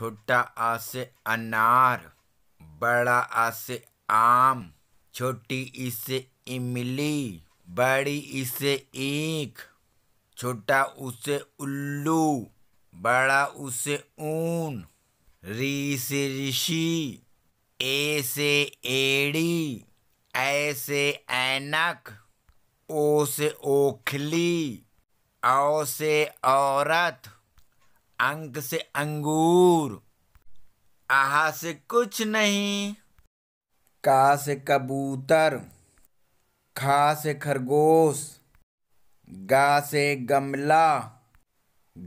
छोटा आ से अनार बड़ा आ से आम छोटी ई से इमली बड़ी ई से ईख छोटा उसे उल्लू बड़ा उसे ऊन री से ऋषि ए से एड़ी ऐसे से ऐनक ओ से ओखली औ से औरत अंक से अंगूर आहा से कुछ नहीं का से कबूतर खा से खरगोश गा से गमला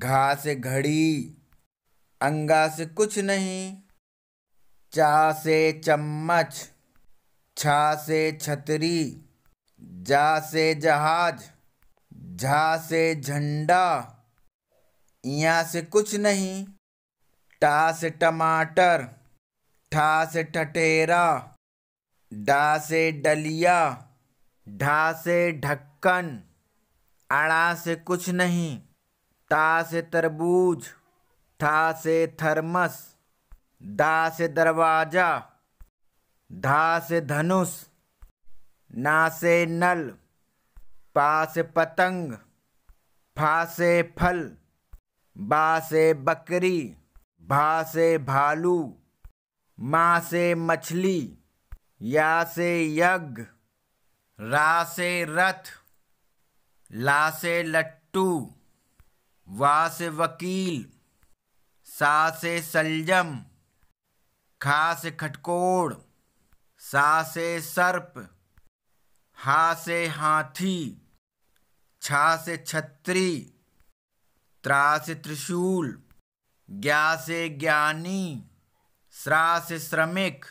घा से घड़ी अंगा से कुछ नहीं चा से चम्मच छा से छतरी जा से जहाज झा से झंडा यहाँ से कुछ नहीं टा से टमाटर ठा से ठटेरा डा से डलिया ढा से ढक्कन अड़ा से कुछ नहीं ता से तरबूज ठा से थर्मस दा से दरवाज़ा धा से धनुष ना से नल पा से पतंग फा से फल बा से बकरी भा से भालू माँ से मछली या से यज्ञ रा से रथ ला से लट्टू वा से वकील सा से सलजम खा से खटकोड़ सा से सर्प हा से हाथी छा से छत्री त्रा से त्रिशूल ज्ञा से ज्ञानी श्रा से श्रमिक